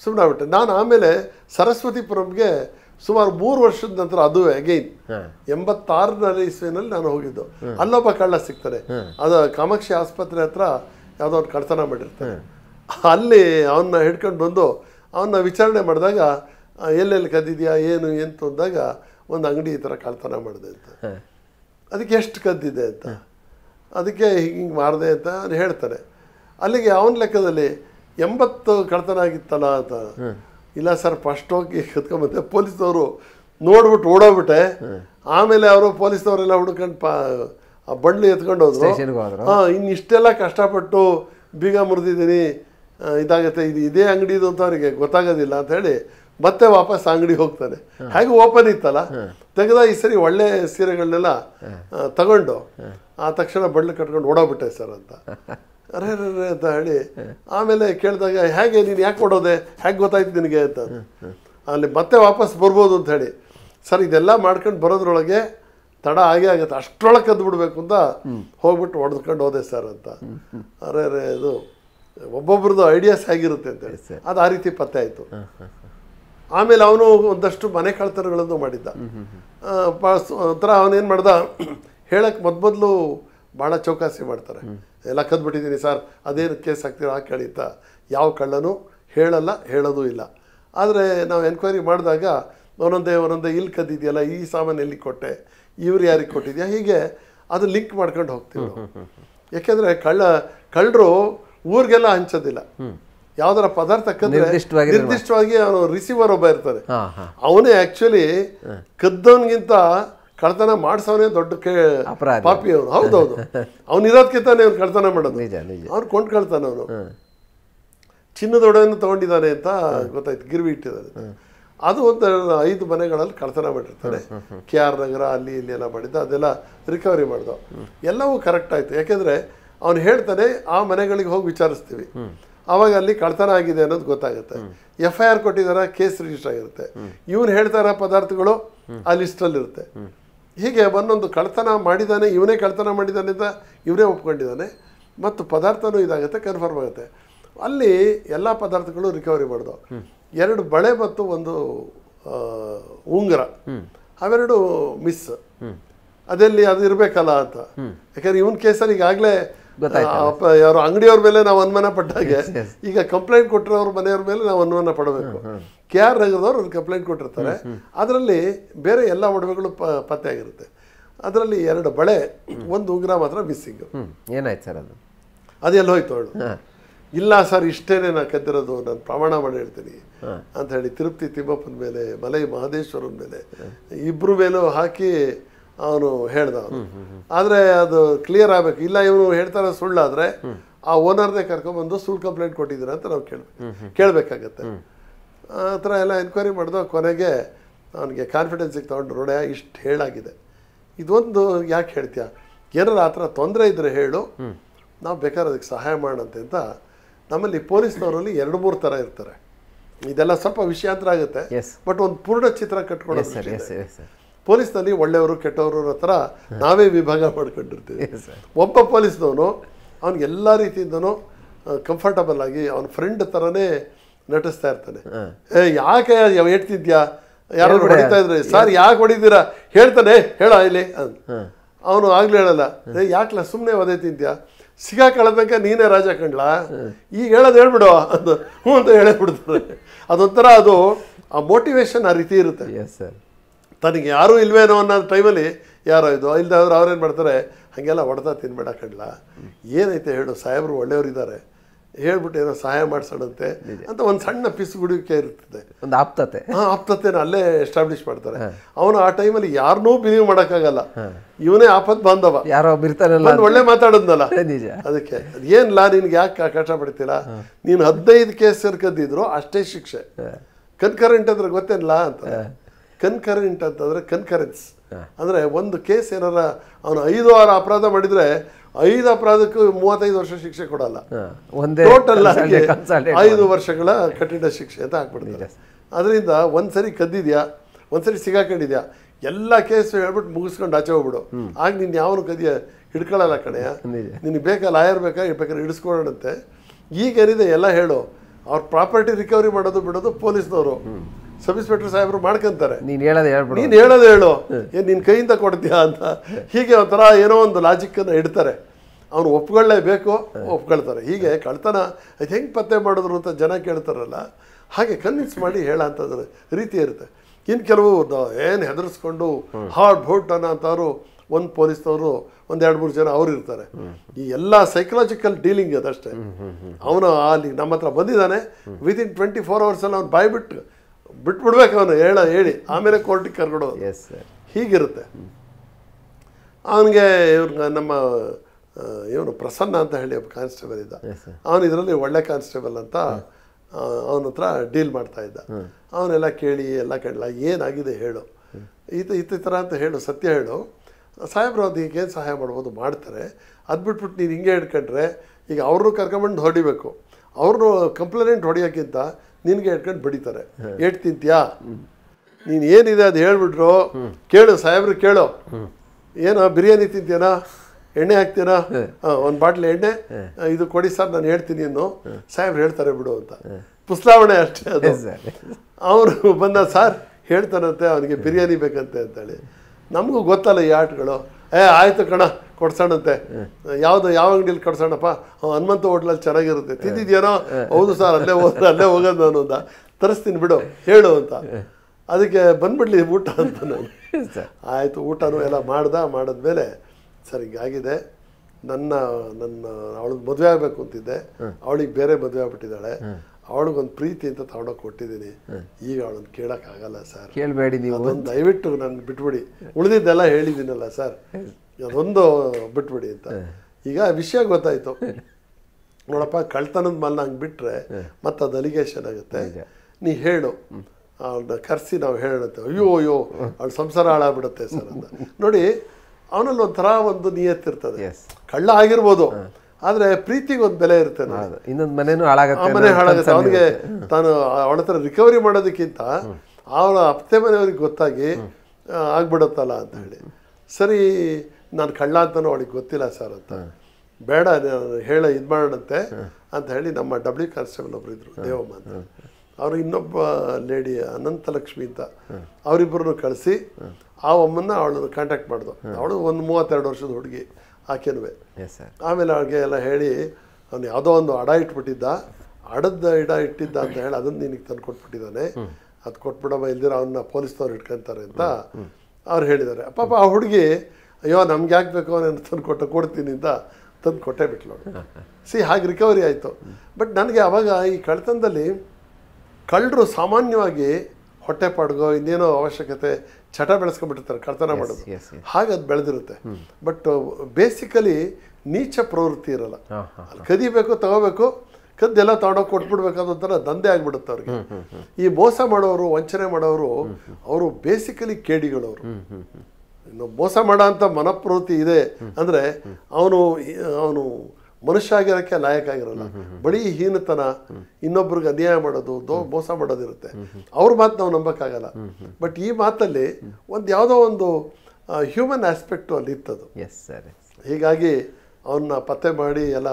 ಸುಮ್ಮನಾಗ್ಬಿಟ್ಟೆ ನಾನು ಆಮೇಲೆ ಸರಸ್ವತಿಪುರಂಗೆ ಸುಮಾರು ಮೂರು ವರ್ಷದ ನಂತರ ಅದು ಅಗೈನ್ ಎಂಬತ್ತಾರನೇ ಇಸ್ವಿನಲ್ಲಿ ನಾನು ಹೋಗಿದ್ದು ಅಲ್ಲೊಬ್ಬ ಕಳ್ಳ ಸಿಗ್ತಾರೆ ಅದು ಕಾಮಾಕ್ಷಿ ಆಸ್ಪತ್ರೆ ಹತ್ರ ಯಾವುದೋ ಒಂದು ಕಳ್ತನ ಮಾಡಿರ್ತಾರೆ ಅಲ್ಲಿ ಅವನ್ನ ಹಿಡ್ಕೊಂಡು ಬಂದು ಅವನ್ನ ವಿಚಾರಣೆ ಮಾಡಿದಾಗ ಎಲ್ಲೆಲ್ಲಿ ಕದ್ದಿದ್ಯಾ ಏನು ಎಂತ ಅಂದಾಗ ಒಂದು ಅಂಗಡಿ ಈ ಥರ ಕಳ್ತನ ಮಾಡಿದೆ ಅಂತ ಅದಕ್ಕೆ ಎಷ್ಟು ಕದ್ದಿದೆ ಅಂತ ಅದಕ್ಕೆ ಹಿಂಗೆ ಹಿಂಗೆ ಮಾಡಿದೆ ಅಂತ ಹೇಳ್ತಾರೆ ಅಲ್ಲಿಗೆ ಅವನ ಲೆಕ್ಕದಲ್ಲಿ ಎಂಬತ್ತು ಕಳ್ತನ ಆಗಿತ್ತಲ್ಲ ಅಂತ ಇಲ್ಲ ಸರ್ ಫಸ್ಟ್ ಹೋಗಿ ಕತ್ಕೊಂಬತ್ತೆ ಪೊಲೀಸ್ನವರು ನೋಡ್ಬಿಟ್ಟು ಓಡೋಗ್ಬಿಟ್ಟೆ ಆಮೇಲೆ ಅವರು ಪೊಲೀಸ್ನವರೆಲ್ಲ ಹುಡ್ಕೊಂಡು ಪಾ ಆ ಬಂಡ್ಲು ಎತ್ಕೊಂಡು ಹೋದ್ರು ಹಾಂ ಇನ್ನಿಷ್ಟೆಲ್ಲ ಇಷ್ಟೆಲ್ಲ ಕಷ್ಟಪಟ್ಟು ಬೀಗ ಮುರಿದಿದ್ದೀನಿ ಇದಾಗತ್ತೆ ಇದು ಇದೇ ಅಂಗಡಿದು ಅಂತ ಅವರಿಗೆ ಗೊತ್ತಾಗೋದಿಲ್ಲ ಅಂತ ಹೇಳಿ ಮತ್ತೆ ವಾಪಸ್ ಅಂಗಡಿ ಹೋಗ್ತಾನೆ ಹಾಗೆ ಓಪನ್ ಇತ್ತಲ್ಲ ತೆಗೆದ ಈ ಸರಿ ಒಳ್ಳೆ ಸೀರೆಗಳನ್ನೆಲ್ಲ ತಗೊಂಡು ಆ ತಕ್ಷಣ ಬಡ್ಲು ಕಟ್ಕೊಂಡು ಓಡೋಗ್ಬಿಟ್ಟೆ ಸರ್ ಅಂತ [laughs] ಅರೆ ರೇ ಅಂತ ಹೇಳಿ ಆಮೇಲೆ ಕೇಳಿದಾಗ ಹೇಗೆ ನೀನು ಯಾಕೆ ಓಡೋದೆ ಹೇಗೆ ಗೊತ್ತಾಯ್ತು ನಿನಗೆ ಅಂತ ಅಲ್ಲಿ ಮತ್ತೆ ವಾಪಸ್ ಬರ್ಬೋದು ಅಂತ ಹೇಳಿ ಸರ್ ಇದೆಲ್ಲ ಮಾಡ್ಕೊಂಡು ಬರೋದ್ರೊಳಗೆ ತಡ ಆಗೇ ಆಗುತ್ತೆ ಅಷ್ಟರೊಳಗೆ ಕದ್ದು ಬಿಡಬೇಕು ಅಂತ ಹೋಗ್ಬಿಟ್ಟು ಹೊಡೆದ್ಕೊಂಡು ಹೋದೆ ಸರ್ ಅಂತ ಅರೆ ರೇ ಇದು ಒಬ್ಬೊಬ್ರದ್ದು ಐಡಿಯಾಸ್ ಆಗಿರುತ್ತೆ ಅಂತ ಹೇಳಿ ಅದು ಆ ರೀತಿ ಪತ್ತೆ ಆಯಿತು ಆಮೇಲೆ ಅವನು ಒಂದಷ್ಟು ಮನೆ ಕಳ್ತನಗಳನ್ನು ಮಾಡಿದ್ದ ಒಂಥರ ಅವನೇನು ಮಾಡ್ದ ಹೇಳಕ್ಕೆ ಮೊದಲು ಭಾಳ ಚೌಕಾಸಿ ಮಾಡ್ತಾರೆ ಎಲ್ಲ ಕದ್ಬಿಟ್ಟಿದ್ದೀನಿ ಸರ್ ಅದೇನು ಕೇಸ್ ಹಾಕ್ತೀರೋ ಆ ಕಳೀತಾ ಯಾವ ಕಳ್ಳನೂ ಹೇಳಲ್ಲ ಹೇಳೋದು ಇಲ್ಲ ಆದರೆ ನಾವು ಎನ್ಕ್ವೈರಿ ಮಾಡಿದಾಗ ಒಂದೊಂದೇ ಒಂದೊಂದೇ ಇಲ್ಲಿ ಕದ್ದಿದೆಯಲ್ಲ ಈ ಸಾಮಾನು ಎಲ್ಲಿ ಕೊಟ್ಟೆ ಇವ್ರು ಯಾರಿಗೆ ಕೊಟ್ಟಿದ್ಯಾ ಹೀಗೆ ಅದು ಲಿಂಕ್ ಮಾಡ್ಕೊಂಡು ಹೋಗ್ತೀವಿ ಯಾಕೆಂದರೆ ಕಳ್ಳ ಕಳ್ಳರು ಊರಿಗೆಲ್ಲ ಹಂಚೋದಿಲ್ಲ ಯಾವ್ದಾರ ಪದಾರ್ಥ ಕದ್ರೆ ನಿರ್ದಿಷ್ಟವಾಗಿ ಅವನು ರಿಸೀವರ್ ಒಬ್ಬ ಇರ್ತಾರೆ ಅವನೇ ಆಕ್ಚುಲಿ ಕದ್ದವನ್ಗಿಂತ ಕಳ್ಳತನ ಮಾಡಿಸೋನೇ ದೊಡ್ಡ ಪಾಪಿ ಅವನು ಹೌದೌದು ಅವನು ಇರೋದ್ಕಿಂತಾನೆ ಅವ್ನು ಕಳ್ತನ ಮಾಡೋದು ಅವ್ನು ಕೊಂಡು ಕಳ್ತಾನೆ ಅವನು ಚಿನ್ನದ ಒಡೆಯನ್ನು ತಗೊಂಡಿದ್ದಾನೆ ಅಂತ ಗೊತ್ತಾಯ್ತು ಗಿರ್ವಿ ಇಟ್ಟಿದ್ದಾನೆ ಅದು ಒಂದು ಐದು ಮನೆಗಳಲ್ಲಿ ಕಳತನ ಮಾಡಿರ್ತಾರೆ ಕೆ ಆರ್ ನಗರ ಅಲ್ಲಿ ಇಲ್ಲಿ ಎಲ್ಲ ಮಾಡಿದ್ದ ಅದೆಲ್ಲ ರಿಕವರಿ ಮಾಡ್ದವು ಎಲ್ಲವೂ ಕರೆಕ್ಟ್ ಆಯ್ತು ಯಾಕೆಂದ್ರೆ ಅವನು ಹೇಳ್ತಾನೆ ಆ ಮನೆಗಳಿಗೆ ಹೋಗಿ ವಿಚಾರಿಸ್ತೀವಿ ಅವಾಗ ಅಲ್ಲಿ ಕಳ್ತನ ಆಗಿದೆ ಅನ್ನೋದು ಗೊತ್ತಾಗುತ್ತೆ ಎಫ್ ಐ ಆರ್ ಕೊಟ್ಟಿದಾರ ಕೇಸ್ ರಿಜಿಸ್ಟರ್ ಆಗಿರುತ್ತೆ ಇವನು ಹೇಳ್ತಾರ ಪದಾರ್ಥಗಳು ಆ ಲಿಸ್ಟಲ್ಲಿರುತ್ತೆ ಹೀಗೆ ಒಂದೊಂದು ಕಳ್ತನ ಮಾಡಿದ್ದಾನೆ ಇವನೇ ಕಳ್ತನ ಮಾಡಿದ್ದಾನೆ ಅಂತ ಇವನೇ ಒಪ್ಕೊಂಡಿದ್ದಾನೆ ಮತ್ತು ಪದಾರ್ಥನೂ ಇದಾಗುತ್ತೆ ಕನ್ಫರ್ಮ್ ಆಗುತ್ತೆ ಅಲ್ಲಿ ಎಲ್ಲ ಪದಾರ್ಥಗಳು ರಿಕವರಿ ಮಾಡೋದು ಎರಡು ಬಳೆ ಮತ್ತು ಒಂದು ಉಂಗುರ ಅವೆರಡು ಮಿಸ್ ಅದೆಲ್ಲಿ ಅದು ಇರಬೇಕಲ್ಲ ಅಂತ ಯಾಕಂದ್ರೆ ಇವನ್ ಕೇಸಲ್ಲಿ ಈಗಾಗಲೇ ಯಾರು ಅಂಗಡಿಯವ್ರ ಮೇಲೆ ನಾವು ಅನುಮಾನ ಪಟ್ಟಾಗೆ ಈಗ ಕಂಪ್ಲೇಂಟ್ ಕೊಟ್ಟಿರೋರ ಮನೆಯವ್ರ ಮೇಲೆ ನಾವು ಅನುಮಾನ ಪಡಬೇಕು ಕೆ ಆರ್ ನಗರದವ್ರು ಒಂದು ಕಂಪ್ಲೇಂಟ್ ಕೊಟ್ಟಿರ್ತಾರೆ ಅದರಲ್ಲಿ ಬೇರೆ ಎಲ್ಲ ಒಡವೆಗಳು ಪತ್ತೆ ಆಗಿರುತ್ತೆ ಅದರಲ್ಲಿ ಎರಡು ಬಳೆ ಒಂದು ಉಗ್ರ ಮಾತ್ರ ಮಿಸ್ಸಿಂಗ್ ಏನಾಯ್ತು ಸರ್ ಅದು ಅದೆಲ್ಲ ಹೋಯ್ತು ಅವಳು ಇಲ್ಲ ಸರ್ ಇಷ್ಟೇನೆ ನಾ ಕದ್ದಿರೋದು ನಾನು ಪ್ರಮಾಣ ಮಾಡಿ ಹೇಳ್ತೀನಿ ಅಂತ ಹೇಳಿ ತಿರುಪ್ತಿ ತಿಮ್ಮಪ್ಪನ ಮೇಲೆ ಮಲೈ ಮಹದೇಶ್ವರನ ಮೇಲೆ ಇಬ್ಬರು ಮೇಲೂ ಹಾಕಿ ಅವನು ಹೇಳ್ದ ಆದ್ರೆ ಆದರೆ ಅದು ಕ್ಲಿಯರ್ ಆಗಬೇಕು ಇಲ್ಲ ಇವನು ಹೇಳ್ತಾರೆ ಸುಳ್ಳಾದರೆ ಆ ಓನರ್ನೇ ಕರ್ಕೊಂಡ್ಬಂದು ಸುಳ್ಳು ಕಂಪ್ಲೇಂಟ್ ಕೊಟ್ಟಿದ್ದೀರ ಅಂತ ನಾವು ಕೇಳ ಕೇಳಬೇಕಾಗತ್ತೆ ಆ ಥರ ಎಲ್ಲ ಎನ್ಕ್ವೈರಿ ಮಾಡಿದ ಕೊನೆಗೆ ಅವನಿಗೆ ಕಾನ್ಫಿಡೆನ್ಸಿಗೆ ತೊಗೊಂಡು ನೋಡ ಇಷ್ಟು ಹೇಳಾಗಿದೆ ಇದೊಂದು ಯಾಕೆ ಹೇಳ್ತೀಯ ಏನಾರು ಆ ಥರ ತೊಂದರೆ ಇದ್ದರೆ ಹೇಳು ನಾವು ಬೇಕಾದ್ರೆ ಅದಕ್ಕೆ ಸಹಾಯ ಮಾಡಂತೆ ಅಂತ ನಮ್ಮಲ್ಲಿ ಪೊಲೀಸ್ನವರಲ್ಲಿ ಎರಡು ಮೂರು ಥರ ಇರ್ತಾರೆ ಇದೆಲ್ಲ ಸ್ವಲ್ಪ ವಿಷಯಾಂತರ ಆಗುತ್ತೆ ಬಟ್ ಒಂದು ಪೂರ್ಣ ಚಿತ್ರ ಕಟ್ಕೊಳ್ಳೋದು ಪೊಲೀಸ್ನಲ್ಲಿ ಒಳ್ಳೆಯವರು ಕೆಟ್ಟವರು ಹತ್ರ ನಾವೇ ವಿಭಾಗ ಮಾಡ್ಕೊಂಡಿರ್ತೀವಿ ಒಬ್ಬ ಪೊಲೀಸ್ನವನು ಅವ್ನಿಗೆ ಎಲ್ಲ ರೀತಿಯಿಂದನೂ ಕಂಫರ್ಟಬಲ್ ಆಗಿ ಅವನ ಫ್ರೆಂಡ್ ಥರನೇ ನಟಿಸ್ತಾ ಇರ್ತಾನೆ ಏ ಯಾಕೆ ಹೇಳ್ತಿದ್ಯಾ ಯಾರು ಹೊಡಿತಾ ಇದ್ರೆ ಸರ್ ಯಾಕೆ ಹೊಡಿದ್ದೀರಾ ಹೇಳ್ತಾನೆ ಹೇಳ ಇಲ್ಲಿ ಅಂತ ಅವನು ಆಗ್ಲೇ ಹೇಳಲ್ಲ ಏ ಯಾಕಲ್ಲ ಸುಮ್ಮನೆ ಒದೈತಿದ್ಯಾ ಸಿಗಾ ಕಳೆದಂಗೆ ನೀನೇ ರಾಜ ಕಂಡ್ಲ ಈಗ ಹೇಳೋದು ಹೇಳ್ಬಿಡು ಅದು [laughs] ಹ್ಞೂ ಅಂತ ಹೇಳಿಬಿಡ್ತಾರೆ ಅದೊಂಥರ ಅದು ಆ ಮೋಟಿವೇಶನ್ ಆ ರೀತಿ ಇರುತ್ತೆ ಸರ್ ತನಗೆ ಯಾರೂ ಇಲ್ವೇನೋ ಅನ್ನೋ ಟೈಮಲ್ಲಿ ಯಾರೋ ಇದು ಇಲ್ದಾದ್ರು ಅವ್ರೇನು ಮಾಡ್ತಾರೆ ಹಾಗೆಲ್ಲ ಹೊಡೆದ ತಿನ್ಬೇಡ ಕಣ್ಲ ಏನೈತೆ ಹೇಳು ಸಾಹೇಬರು ಇದ್ದಾರೆ ಹೇಳ್ಬಿಟ್ಟು ಏನೋ ಸಹಾಯ ಮಾಡಿಸೋಣಂತೆ ಅಂತ ಒಂದು ಸಣ್ಣ ಪಿಸು ಗುಡಿಕೆ ಇರ್ತದೆ ಒಂದು ಆಪ್ತತೆ ಹಾಂ ಆಪ್ತತೆನ ಅಲ್ಲೇ ಎಸ್ಟಾಬ್ಲಿಷ್ ಮಾಡ್ತಾರೆ ಅವನು ಆ ಟೈಮಲ್ಲಿ ಯಾರನ್ನೂ ಬಿಲೀವ್ ಮಾಡೋಕ್ಕಾಗಲ್ಲ ಇವನೇ ಆಪತ್ ಬಾಂಧವ ಯಾರೋ ಒಳ್ಳೆ ಮಾತಾಡೋದ್ನಲ್ಲ ನಿಜ ಅದಕ್ಕೆ ಅದೇನಿಲ್ಲ ನಿನ್ಗೆ ಯಾಕೆ ಕಷ್ಟ ಪಡ್ತೀರ ನೀನು ಹದಿನೈದು ಕೇಸ್ ಸೇರ್ಕದಿದ್ರು ಅಷ್ಟೇ ಶಿಕ್ಷೆ ಕನ್ಕರೆಂಟ್ ಅಂದ್ರೆ ಗೊತ್ತೇನಲ್ಲ ಅಂತ ಕನ್ಕರೆಂಟ್ ಅಂತಂದರೆ ಕನ್ಕರೆನ್ಸ್ ಅಂದರೆ ಒಂದು ಕೇಸ್ ಏನಾರ ಅವನು ಐದು ಆರು ಅಪರಾಧ ಮಾಡಿದರೆ ಐದು ಅಪರಾಧಕ್ಕೂ ಮೂವತ್ತೈದು ವರ್ಷ ಶಿಕ್ಷೆ ಕೊಡಲ್ಲ ಒಂದೇ ಟೋಟಲ್ ಐದು ವರ್ಷಗಳ ಕಠಿಣ ಶಿಕ್ಷೆ ಅಂತ ಹಾಕ್ಬಿಡ್ತಾರೆ ಅದರಿಂದ ಒಂದು ಸರಿ ಕದ್ದಿದ್ಯಾ ಒಂದು ಸರಿ ಸಿಗಾಕೊಂಡಿದ್ಯಾ ಎಲ್ಲ ಕೇಸು ಹೇಳ್ಬಿಟ್ಟು ಮುಗಿಸ್ಕೊಂಡು ಆಚೆ ಹೋಗ್ಬಿಡು ಆಗ ನೀನು ಯಾವನು ಕದಿಯ ಹಿಡ್ಕೊಳ್ಳಲ್ಲ ಕಣೆಯ ನಿನಗೆ ಬೇಕಾ ಲಾಯರ್ ಬೇಕಾ ಬೇಕಾದ್ರೆ ಹಿಡಿಸ್ಕೊಳ್ಳೋಣಂತೆ ಈಗ ಏನಿದೆ ಎಲ್ಲ ಹೇಳು ಅವ್ರ ಪ್ರಾಪರ್ಟಿ ರಿಕವರಿ ಮಾಡೋದು ಬಿಡೋದು ಪೊಲೀಸ್ನವರು ಸಬ್ ಇನ್ಸ್ಪೆಕ್ಟರ್ ಸಾಹೇಬರು ಮಾಡ್ಕೊಂತಾರೆ ನೀನು ಹೇಳೋದು ಹೇಳ್ಬಿಡು ನೀನು ಹೇಳೋದು ಹೇಳು ಏನು ನಿನ್ನ ಕೈಯಿಂದ ಕೊಡ್ತೀಯಾ ಅಂತ ಹೀಗೆ ಒಂಥರ ಏನೋ ಒಂದು ಲಾಜಿಕ್ಕನ್ನು ಇಡ್ತಾರೆ ಅವ್ನು ಒಪ್ಕೊಳ್ಳೇಬೇಕು ಒಪ್ಕೊಳ್ತಾರೆ ಹೀಗೆ ಕಳ್ತನ ಅದು ಹೆಂಗೆ ಪತ್ತೆ ಮಾಡಿದ್ರು ಅಂತ ಜನ ಕೇಳ್ತಾರಲ್ಲ ಹಾಗೆ ಕನ್ವಿನ್ಸ್ ಮಾಡಿ ಹೇಳ ರೀತಿ ಇರುತ್ತೆ ಇನ್ನು ಕೆಲವು ಏನು ಹೆದರ್ಸ್ಕೊಂಡು ಹಾರ್ಡ್ ಬೋಟ್ ಅನ್ನೋ ಅಂತವರು ಒಂದು ಪೊಲೀಸ್ನವರು ಒಂದು ಎರಡು ಮೂರು ಜನ ಅವ್ರು ಇರ್ತಾರೆ ಈ ಎಲ್ಲ ಸೈಕಲಾಜಿಕಲ್ ಡೀಲಿಂಗ್ ಅದಷ್ಟೇ ಅವನು ಅಲ್ಲಿ ನಮ್ಮ ಹತ್ರ ಬಂದಿದ್ದಾನೆ ವಿತಿನ್ ಟ್ವೆಂಟಿ ಫೋರ್ ಅವರ್ಸಲ್ಲಿ ಅವ್ನು ಬಾಯ್ಬಿಟ್ಟು ಬಿಟ್ಬಿಡ್ಬೇಕು ಅವನು ಹೇಳ ಹೇಳಿ ಆಮೇಲೆ ಕೋರ್ಟಿಗೆ ಕರ್ಕೊಂಡು ಹೀಗಿರುತ್ತೆ ಅವನಿಗೆ ಇವ್ರ ನಮ್ಮ ಇವನು ಪ್ರಸನ್ನ ಅಂತ ಹೇಳಿ ಒಬ್ಬ ಕಾನ್ಸ್ಟೇಬಲ್ ಇದ್ದ ಅವನು ಇದರಲ್ಲಿ ಒಳ್ಳೆ ಕಾನ್ಸ್ಟೇಬಲ್ ಅಂತ ಅವನ ಹತ್ರ ಡೀಲ್ ಮಾಡ್ತಾ ಇದ್ದ ಅವನೆಲ್ಲ ಕೇಳಿ ಎಲ್ಲ ಕೇಳಲ್ಲ ಏನಾಗಿದೆ ಹೇಳು ಈತ ಈ ಥರ ಅಂತ ಹೇಳು ಸತ್ಯ ಹೇಳು ಸಾಹೇಬ್ರು ಅದು ಈಗೇನು ಸಹಾಯ ಮಾಡ್ಬೋದು ಮಾಡ್ತಾರೆ ಅದು ಬಿಟ್ಬಿಟ್ಟು ನೀನು ಹಿಂಗೆ ಹಿಡ್ಕೊಂಡ್ರೆ ಈಗ ಅವ್ರನ್ನೂ ಕರ್ಕೊಂಬಂದು ಹೊಡಿಬೇಕು ಅವ್ರನ್ನೂ ಕಂಪ್ಲೇಂಟ್ ಹೊಡಿಯೋಕ್ಕಿಂತ ನಿನಗೆ ಹೇಳ್ಕೊಂಡು ಬಡಿತಾರೆ ಏಟ್ ತಿಂತೀಯಾ ನೀನು ಏನಿದೆ ಅದು ಹೇಳ್ಬಿಟ್ರು ಕೇಳು ಸಾಹೇಬ್ರು ಕೇಳು ಏನೋ ಬಿರಿಯಾನಿ ತಿಂತೀಯನಾ ಎಣ್ಣೆ ಹಾಕ್ತೀರಾ ಒಂದು ಬಾಟ್ಲಿ ಎಣ್ಣೆ ಇದು ಕೊಡಿ ಸರ್ ನಾನು ಹೇಳ್ತೀನಿ ಇನ್ನು ಸಾಹೇಬ್ರು ಹೇಳ್ತಾರೆ ಬಿಡು ಅಂತ ಪುಸ್ತಾವಣೆ ಅಷ್ಟೇ ಅದು ಅವರು ಬಂದ ಸರ್ ಹೇಳ್ತಾನಂತೆ ಅವನಿಗೆ ಬಿರಿಯಾನಿ ಬೇಕಂತೆ ಅಂತೇಳಿ ನಮಗೂ ಗೊತ್ತಲ್ಲ ಈ ಆಟಗಳು ಏ ಆಯಿತು ಕಣ ಕೊಡ್ಸೋಣಂತೆ ಯಾವ್ದು ಯಾವ ಅಂಗಡಿಯಲ್ಲಿ ಕೊಡ್ಸೋಣಪ್ಪ ಹನುಮಂತ ಹೋಟ್ಲಲ್ಲಿ ಚೆನ್ನಾಗಿರುತ್ತೆ ತಿಂದಿದ್ಯಾನೋ ಹೌದು ಸರ್ ಅಲ್ಲೇ ಹೋದ್ರೆ ಅಲ್ಲೇ ಹೋಗೋದು ನಾನು ಅಂತ ತರಿಸ್ತೀನಿ ಬಿಡು ಹೇಳು ಅಂತ ಅದಕ್ಕೆ ಬಂದ್ಬಿಡ್ಲಿ ಊಟ ಅಂತ ನಾನು ಆಯಿತು ಊಟನೂ ಎಲ್ಲ ಮಾಡ್ದ ಮಾಡಿದ್ಮೇಲೆ ಸರ್ ಹಿಂಗಾಗಿದೆ ನನ್ನ ನನ್ನ ಅವಳಿಗೆ ಮದುವೆ ಆಗಬೇಕು ಅಂತಿದ್ದೆ ಅವಳಿಗೆ ಬೇರೆ ಮದುವೆ ಆಗ್ಬಿಟ್ಟಿದ್ದಾಳೆ ಅವಳಿಗೊಂದು ಪ್ರೀತಿ ಅಂತ ತಗೊಂಡೋಗಿ ಕೊಟ್ಟಿದ್ದೀನಿ ಈಗ ಅವಳನ್ನು ಕೇಳೋಕ್ಕಾಗಲ್ಲ ಸರ್ ಕೇಳಬೇಡಿ ನೀವು ದಯವಿಟ್ಟು ನಾನು ಬಿಟ್ಬಿಡಿ ಉಳಿದಿದ್ದೆಲ್ಲ ಹೇಳಿದ್ದೀನಲ್ಲ ಸರ್ ಅದೊಂದು ಬಿಟ್ಬಿಡಿ ಅಂತ ಈಗ ವಿಷಯ ಗೊತ್ತಾಯ್ತು ನೋಡಪ್ಪ ಕಳ್ತನದ ಮಲ್ಲ ಹಂಗೆ ಬಿಟ್ಟರೆ ಮತ್ತೆ ಅದು ಅಲಿಗೇಷನ್ ಆಗುತ್ತೆ ನೀ ಹೇಳು ಅವ್ಳನ್ನ ಕರೆಸಿ ನಾವು ಹೇಳುತ್ತೆ ಅಯ್ಯೋ ಅಯ್ಯೋ ಅವಳು ಸಂಸಾರ ಹಾಳಾಗ್ಬಿಡುತ್ತೆ ಸರ್ ಅಂತ ನೋಡಿ ಅವನಲ್ಲಿ ಒಂಥರ ಒಂದು ನಿಯತ್ತಿರ್ತದೆ ಕಳ್ಳ ಆಗಿರ್ಬೋದು ಆದರೆ ಪ್ರೀತಿಗೆ ಒಂದು ಬೆಲೆ ಇರುತ್ತೆ ಇನ್ನೊಂದು ಮನೇನು ಹಾಳಾಗುತ್ತೆ ಮನೆ ಹಾಳಾಗುತ್ತೆ ಅವನಿಗೆ ತಾನು ಅವಳ ಹತ್ರ ರಿಕವರಿ ಮಾಡೋದಕ್ಕಿಂತ ಅವಳ ಅತ್ತೆ ಮನೆಯವ್ರಿಗೆ ಗೊತ್ತಾಗಿ ಆಗ್ಬಿಡುತ್ತಲ್ಲ ಅಂತ ಹೇಳಿ ಸರಿ ನಾನು ಕಳ್ಳ ಅಂತನೂ ಅವಳಿಗೆ ಗೊತ್ತಿಲ್ಲ ಸರ್ ಅಂತ ಬೇಡ ಹೇಳ ಇದು ಮಾಡೋಣಂತೆ ಅಂತ ಹೇಳಿ ನಮ್ಮ ಡಬ್ಲ್ಯೂ ಕಾನ್ಸ್ಟೇಬಲ್ ಒಬ್ರು ಇದ್ರು ದೇವಮ್ಮ ಅಂತ ಅವರು ಇನ್ನೊಬ್ಬ ಲೇಡಿ ಅನಂತಲಕ್ಷ್ಮಿ ಅಂತ ಅವರಿಬ್ಬರನ್ನು ಕಳಿಸಿ ಆ ಅಮ್ಮನ್ನ ಅವಳನ್ನು ಕಾಂಟ್ಯಾಕ್ಟ್ ಮಾಡಿದ್ರು ಅವಳು ಒಂದು ಮೂವತ್ತೆರಡು ವರ್ಷದ ಹುಡುಗಿ ಆಕೆನೂ ಆಮೇಲೆ ಅವಳಿಗೆ ಎಲ್ಲ ಹೇಳಿ ಅವನು ಯಾವುದೋ ಒಂದು ಅಡ ಇಟ್ಬಿಟ್ಟಿದ್ದ ಅಡದ ಇಡ ಇಟ್ಟಿದ್ದ ಅಂತ ಹೇಳಿ ಅದನ್ನು ನಿನಗೆ ತಂದು ಕೊಟ್ಬಿಟ್ಟಿದ್ದಾನೆ ಅದು ಕೊಟ್ಬಿಡಮ್ಮ ಇಲ್ದಿರ ಅವನ್ನ ಪೊಲೀಸ್ನವ್ರು ಇಟ್ಕೊಂತಾರೆ ಅಂತ ಅವ್ರು ಹೇಳಿದ್ದಾರೆ ಪಾಪ ಆ ಹುಡುಗಿ ಅಯ್ಯೋ ನಮ್ಗೆ ಯಾಕೆ ನಾನು ತಂದು ಕೊಟ್ಟು ಕೊಡ್ತೀನಿ ಅಂತ ತಂದು ಕೊಟ್ಟೆ ಬಿಟ್ಲು ಸಿ ಹಾಗೆ ರಿಕವರಿ ಆಯಿತು ಬಟ್ ನನಗೆ ಆವಾಗ ಈ ಕಳ್ತನದಲ್ಲಿ ಕಳ್ಳರು ಸಾಮಾನ್ಯವಾಗಿ ಹೊಟ್ಟೆ ಪಾಡ್ಗೋ ಇನ್ನೇನೋ ಅವಶ್ಯಕತೆ ಚಟ ಬೆಳೆಸ್ಕೊಂಡ್ಬಿಟ್ಟಿರ್ತಾರೆ ಕಳ್ತನ ಮಾಡೋದು ಹಾಗೆ ಅದು ಬೆಳೆದಿರುತ್ತೆ ಬಟ್ ಬೇಸಿಕಲಿ uh, ನೀಚ ಪ್ರವೃತ್ತಿ ಇರಲ್ಲ ಅಲ್ಲಿ ಕದಿಬೇಕು ತಗೋಬೇಕು ಕದ್ದೆಲ್ಲ ತಗೊಂಡೋಗಿ ಕೊಟ್ಬಿಡ್ಬೇಕಾದಂತರ ದಂಧೆ ಆಗ್ಬಿಡುತ್ತೆ ಅವ್ರಿಗೆ ಈ ಮೋಸ ಮಾಡೋರು ವಂಚನೆ ಮಾಡೋರು ಅವರು ಬೇಸಿಕಲಿ ಕೇಡಿಗಳವರು ಇನ್ನು ಮೋಸ ಮಾಡೋ ಅಂಥ ಮನಪ್ರವೃತ್ತಿ ಇದೆ ಅಂದರೆ ಅವನು ಅವನು ಮನುಷ್ಯ ಆಗಿರೋಕ್ಕೆ ಲಾಯಕ ಆಗಿರಲ್ಲ ಬಳಿ ಹೀನತನ ಇನ್ನೊಬ್ರಿಗೆ ಅನ್ಯಾಯ ಮಾಡೋದು ದೋ ಮೋಸ ಮಾಡೋದಿರುತ್ತೆ ಅವ್ರ ಮಾತು ನಾವು ನಂಬಕ್ಕಾಗಲ್ಲ ಬಟ್ ಈ ಮಾತಲ್ಲಿ ಒಂದು ಯಾವುದೋ ಒಂದು ಹ್ಯೂಮನ್ ಆಸ್ಪೆಕ್ಟು ಅಲ್ಲಿ ಇತ್ತದು ಹೀಗಾಗಿ ಅವನ್ನ ಪತ್ತೆ ಮಾಡಿ ಎಲ್ಲ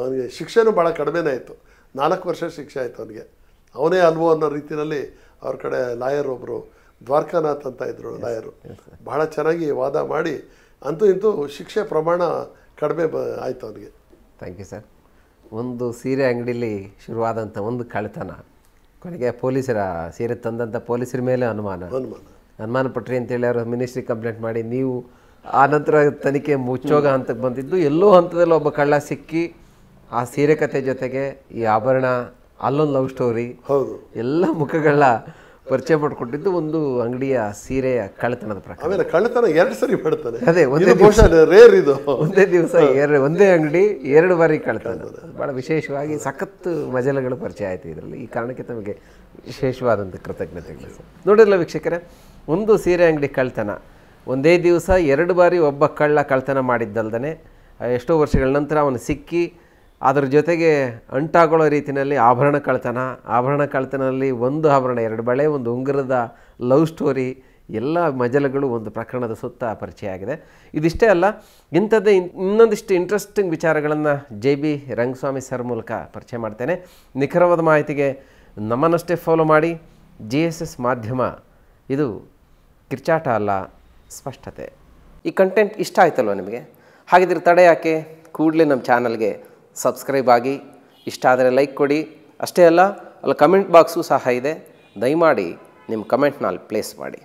ಅವನಿಗೆ ಶಿಕ್ಷೆನೂ ಭಾಳ ಕಡಿಮೆನೇ ಆಯಿತು ನಾಲ್ಕು ವರ್ಷ ಶಿಕ್ಷೆ ಆಯಿತು ಅವನಿಗೆ ಅವನೇ ಅಲ್ವೋ ಅನ್ನೋ ರೀತಿಯಲ್ಲಿ ಅವ್ರ ಕಡೆ ಲಾಯರ್ ಒಬ್ಬರು ದ್ವಾರಕಾನಾಥ್ ಅಂತ ಇದ್ರು ನಾಯರು ಬಹಳ ಚೆನ್ನಾಗಿ ವಾದ ಮಾಡಿ ಅಂತೂ ಇಂತೂ ಶಿಕ್ಷೆ ಪ್ರಮಾಣ ಕಡಿಮೆ ಬ ಆಯಿತು ಅವನಿಗೆ ಥ್ಯಾಂಕ್ ಯು ಸರ್ ಒಂದು ಸೀರೆ ಅಂಗಡಿಲಿ ಶುರುವಾದಂಥ ಒಂದು ಕಳ್ಳತನ ಕೊನೆಗೆ ಪೊಲೀಸರ ಸೀರೆ ತಂದಂಥ ಪೊಲೀಸರ ಮೇಲೆ ಅನುಮಾನ ಅನುಮಾನ ಅನುಮಾನ ಪಟ್ರಿ ಅಂತೇಳಿ ಅವರು ಮಿನಿಸ್ಟ್ರಿ ಕಂಪ್ಲೇಂಟ್ ಮಾಡಿ ನೀವು ಆ ನಂತರ ತನಿಖೆ ಮುಚ್ಚೋಗ ಹಂತಕ್ಕೆ ಬಂದಿದ್ದು ಎಲ್ಲೋ ಹಂತದಲ್ಲಿ ಒಬ್ಬ ಕಳ್ಳ ಸಿಕ್ಕಿ ಆ ಸೀರೆ ಕತೆ ಜೊತೆಗೆ ಈ ಆಭರಣ ಅಲ್ಲೊಂದು ಲವ್ ಸ್ಟೋರಿ ಹೌದು ಎಲ್ಲ ಮುಖಗಳ ಪರಿಚಯ ಮಾಡಿಕೊಟ್ಟಿದ್ದು ಒಂದು ಅಂಗಡಿಯ ಸೀರೆಯ ಕಳ್ಳತನದ ಪ್ರಕಾರ ಕಳ್ಳತನ ಎರಡು ಸರಿ ಮಾಡ್ತಾನೆ ಅದೇ ಒಂದೇ ರೇರ್ ಇದು ಒಂದೇ ದಿವಸ ಎರಡು ಒಂದೇ ಅಂಗಡಿ ಎರಡು ಬಾರಿ ಕಳ್ಳತನ ಭಾಳ ವಿಶೇಷವಾಗಿ ಸಖತ್ತು ಮಜಲಗಳು ಪರಿಚಯ ಆಯಿತು ಇದರಲ್ಲಿ ಈ ಕಾರಣಕ್ಕೆ ತಮಗೆ ವಿಶೇಷವಾದಂಥ ಕೃತಜ್ಞತೆಗಳು ನೋಡಿರಲ್ಲ ವೀಕ್ಷಕರೇ ಒಂದು ಸೀರೆ ಅಂಗಡಿ ಕಳ್ಳತನ ಒಂದೇ ದಿವಸ ಎರಡು ಬಾರಿ ಒಬ್ಬ ಕಳ್ಳ ಕಳ್ತನ ಮಾಡಿದ್ದಲ್ದೇ ಎಷ್ಟೋ ವರ್ಷಗಳ ನಂತರ ಅವನು ಸಿಕ್ಕಿ ಅದರ ಜೊತೆಗೆ ಅಂಟಾಗೊಳ್ಳೋ ರೀತಿಯಲ್ಲಿ ಆಭರಣ ಕಳ್ತನ ಆಭರಣ ಕಳ್ತನದಲ್ಲಿ ಒಂದು ಆಭರಣ ಎರಡು ಬಳೆ ಒಂದು ಉಂಗುರದ ಲವ್ ಸ್ಟೋರಿ ಎಲ್ಲ ಮಜಲುಗಳು ಒಂದು ಪ್ರಕರಣದ ಸುತ್ತ ಪರಿಚಯ ಆಗಿದೆ ಇದಿಷ್ಟೇ ಅಲ್ಲ ಇಂಥದ್ದೇ ಇನ್ನೊಂದಿಷ್ಟು ಇಂಟ್ರೆಸ್ಟಿಂಗ್ ವಿಚಾರಗಳನ್ನು ಜೆ ಬಿ ರಂಗಸ್ವಾಮಿ ಸರ್ ಮೂಲಕ ಪರಿಚಯ ಮಾಡ್ತೇನೆ ನಿಖರವಾದ ಮಾಹಿತಿಗೆ ನಮ್ಮನ್ನಷ್ಟೇ ಫಾಲೋ ಮಾಡಿ ಜಿ ಎಸ್ ಎಸ್ ಮಾಧ್ಯಮ ಇದು ಕಿರ್ಚಾಟ ಅಲ್ಲ ಸ್ಪಷ್ಟತೆ ಈ ಕಂಟೆಂಟ್ ಇಷ್ಟ ಆಯ್ತಲ್ವ ನಿಮಗೆ ಹಾಗಿದ್ರೆ ತಡೆ ಯಾಕೆ ಕೂಡಲೇ ನಮ್ಮ ಚಾನಲ್ಗೆ ಸಬ್ಸ್ಕ್ರೈಬ್ ಆಗಿ ಇಷ್ಟ ಆದರೆ ಲೈಕ್ ಕೊಡಿ ಅಷ್ಟೇ ಅಲ್ಲ ಅಲ್ಲಿ ಕಮೆಂಟ್ ಬಾಕ್ಸು ಸಹ ಇದೆ ದಯಮಾಡಿ ನಿಮ್ಮ ಕಮೆಂಟ್ನಲ್ಲಿ ಪ್ಲೇಸ್ ಮಾಡಿ